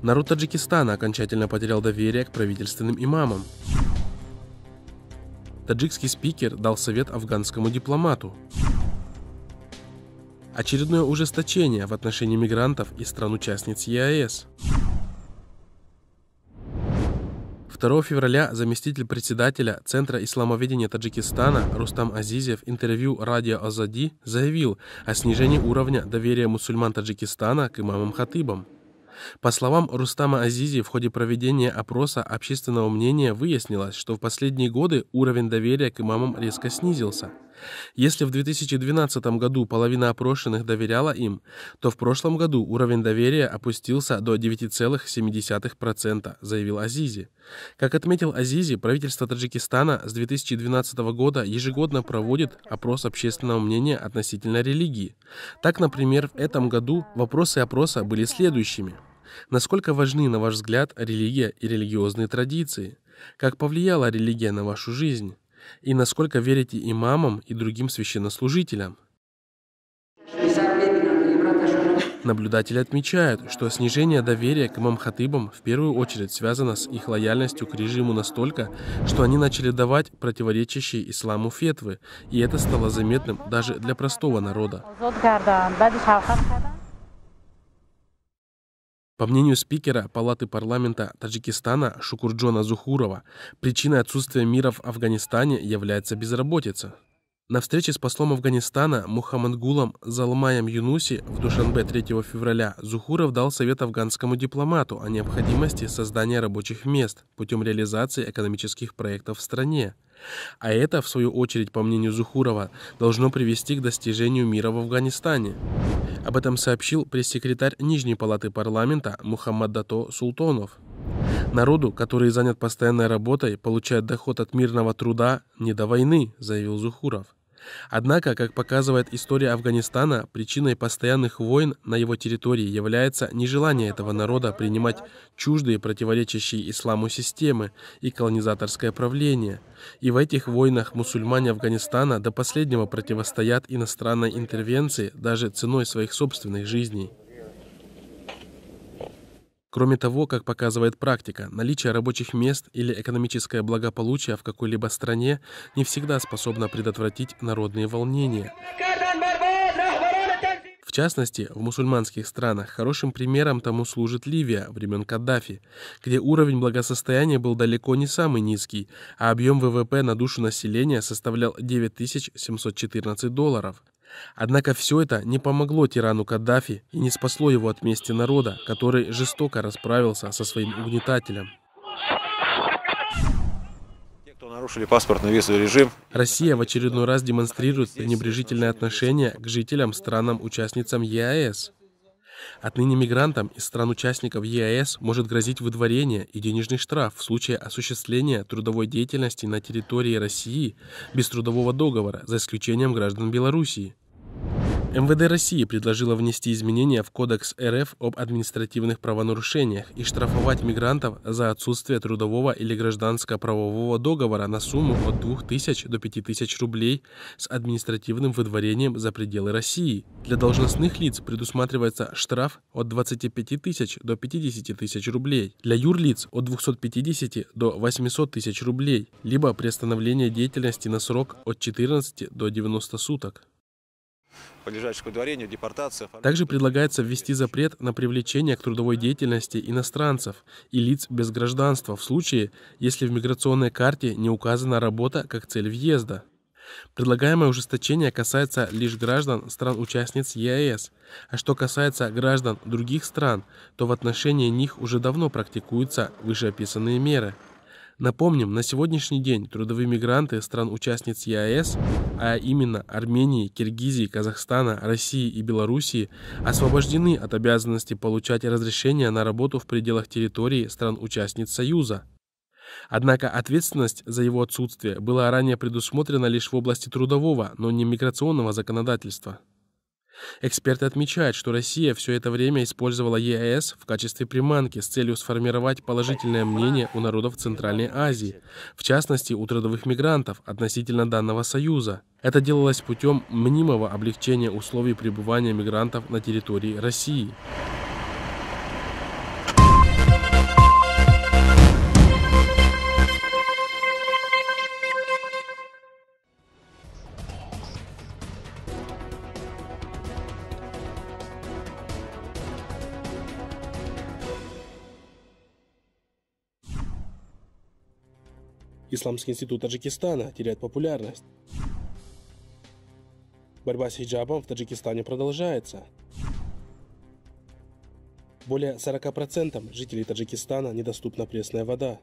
Народ Таджикистана окончательно потерял доверие к правительственным имамам. Таджикский спикер дал совет афганскому дипломату. Очередное ужесточение в отношении мигрантов и стран-участниц ЕАЭС. 2 февраля заместитель председателя Центра исламоведения Таджикистана Рустам Азизев интервью «Радио Азади» заявил о снижении уровня доверия мусульман Таджикистана к имамам-хатыбам. По словам Рустама Азизи, в ходе проведения опроса общественного мнения выяснилось, что в последние годы уровень доверия к имамам резко снизился. Если в 2012 году половина опрошенных доверяла им, то в прошлом году уровень доверия опустился до 9,7%, заявил Азизи. Как отметил Азизи, правительство Таджикистана с 2012 года ежегодно проводит опрос общественного мнения относительно религии. Так, например, в этом году вопросы опроса были следующими – Насколько важны, на ваш взгляд, религия и религиозные традиции? Как повлияла религия на вашу жизнь? И насколько верите имамам и другим священнослужителям? Наблюдатели отмечают, что снижение доверия к имам-хатыбам в первую очередь связано с их лояльностью к режиму настолько, что они начали давать противоречащие исламу фетвы, и это стало заметным даже для простого народа. По мнению спикера Палаты парламента Таджикистана Шукурджона Зухурова, причиной отсутствия мира в Афганистане является безработица. На встрече с послом Афганистана Мухаммадгулом Залмаем Юнуси в Душанбе 3 февраля Зухуров дал совет афганскому дипломату о необходимости создания рабочих мест путем реализации экономических проектов в стране. А это, в свою очередь, по мнению Зухурова, должно привести к достижению мира в Афганистане. Об этом сообщил пресс-секретарь Нижней палаты парламента Мухаммад Дато Султонов. Народу, который занят постоянной работой, получает доход от мирного труда не до войны, заявил Зухуров. Однако, как показывает история Афганистана, причиной постоянных войн на его территории является нежелание этого народа принимать чуждые противоречащие исламу системы и колонизаторское правление. И в этих войнах мусульмане Афганистана до последнего противостоят иностранной интервенции даже ценой своих собственных жизней. Кроме того, как показывает практика, наличие рабочих мест или экономическое благополучие в какой-либо стране не всегда способно предотвратить народные волнения. В частности, в мусульманских странах хорошим примером тому служит Ливия времен Каддафи, где уровень благосостояния был далеко не самый низкий, а объем ВВП на душу населения составлял 9714 долларов. Однако все это не помогло тирану Каддафи и не спасло его от мести народа, который жестоко расправился со своим угнетателем кто нарушили паспортный визовый режим. Россия в очередной раз демонстрирует пренебрежительное отношение к жителям странам-участницам ЕАЭС. Отныне мигрантам из стран-участников ЕАЭС может грозить выдворение и денежный штраф в случае осуществления трудовой деятельности на территории России без трудового договора, за исключением граждан Белоруссии. МВД России предложило внести изменения в Кодекс РФ об административных правонарушениях и штрафовать мигрантов за отсутствие трудового или гражданско-правового договора на сумму от 2000 до 5000 рублей с административным выдворением за пределы России. Для должностных лиц предусматривается штраф от 25 тысяч до 50 тысяч рублей, для юрлиц от 250 до 800 тысяч рублей, либо приостановление деятельности на срок от 14 до 90 суток по дворению, депортация. Также предлагается ввести запрет на привлечение к трудовой деятельности иностранцев и лиц без гражданства в случае, если в миграционной карте не указана работа как цель въезда. Предлагаемое ужесточение касается лишь граждан стран-участниц ЕАЭС, а что касается граждан других стран, то в отношении них уже давно практикуются вышеописанные меры. Напомним, на сегодняшний день трудовые мигранты стран-участниц ЕАЭС а именно Армении, Киргизии, Казахстана, России и Белоруссии, освобождены от обязанности получать разрешение на работу в пределах территории стран-участниц Союза. Однако ответственность за его отсутствие была ранее предусмотрена лишь в области трудового, но не миграционного законодательства. Эксперты отмечают, что Россия все это время использовала ЕАЭС в качестве приманки с целью сформировать положительное мнение у народов Центральной Азии, в частности у трудовых мигрантов относительно данного союза. Это делалось путем мнимого облегчения условий пребывания мигрантов на территории России. Исламский институт Таджикистана теряет популярность. Борьба с хиджабом в Таджикистане продолжается. Более 40% жителей Таджикистана недоступна пресная вода.